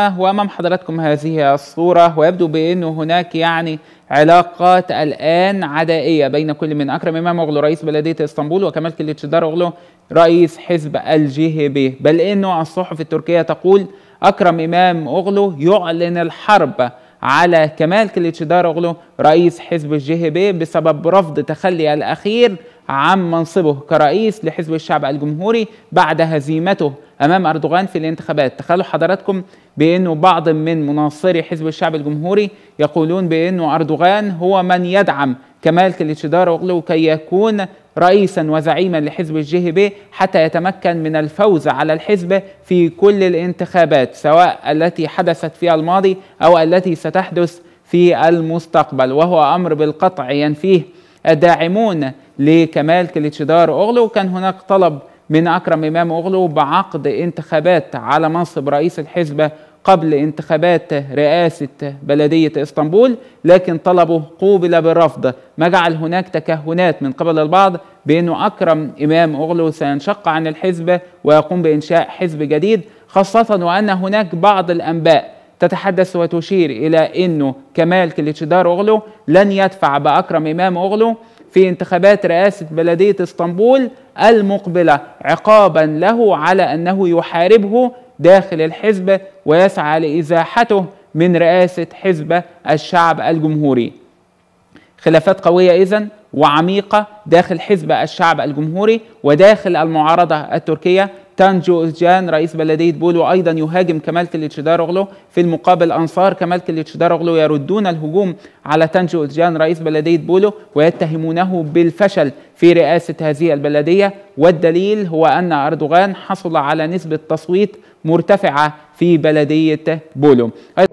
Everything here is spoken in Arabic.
وامام حضراتكم هذه الصوره ويبدو بانه هناك يعني علاقات الان عدائيه بين كل من اكرم امام اوغلو رئيس بلديه اسطنبول وكمال كليتشدار اوغلو رئيس حزب الجي هي بي بل انه الصحف التركيه تقول اكرم امام اوغلو يعلن الحرب على كمال كليتشدار اوغلو رئيس حزب الجي هي بي بسبب رفض تخلي الاخير عن منصبه كرئيس لحزب الشعب الجمهوري بعد هزيمته امام اردوغان في الانتخابات تخيلوا حضراتكم بانه بعض من مناصري حزب الشعب الجمهوري يقولون بانه اردوغان هو من يدعم كمال أغلو كي يكون رئيسا وزعيما لحزب الجي إيه بي حتى يتمكن من الفوز على الحزب في كل الانتخابات سواء التي حدثت في الماضي او التي ستحدث في المستقبل وهو امر بالقطع ينفيه داعمون لكمال كليتشدار اوغلو وكان هناك طلب من اكرم امام اوغلو بعقد انتخابات على منصب رئيس الحزبه قبل انتخابات رئاسة بلدية اسطنبول لكن طلبه قوبل بالرفض ما جعل هناك تكهنات من قبل البعض بأنه أكرم إمام أغلو سينشق عن الحزب ويقوم بإنشاء حزب جديد خاصة وأن هناك بعض الأنباء تتحدث وتشير إلى أنه كمال كليتشدار أغلو لن يدفع بأكرم إمام أغلو في انتخابات رئاسة بلدية اسطنبول المقبلة عقابا له على أنه يحاربه داخل الحزب ويسعى لإزاحته من رئاسة حزب الشعب الجمهوري خلافات قوية إذن وعميقة داخل حزب الشعب الجمهوري وداخل المعارضة التركية تانجو جان رئيس بلدية بولو أيضا يهاجم كمال كليتشداروغلو في المقابل أنصار كمال كليتشداروغلو يردون الهجوم على تانجو جان رئيس بلدية بولو ويتهمونه بالفشل في رئاسة هذه البلدية والدليل هو أن أردوغان حصل على نسبة تصويت مرتفعة في بلدية بولو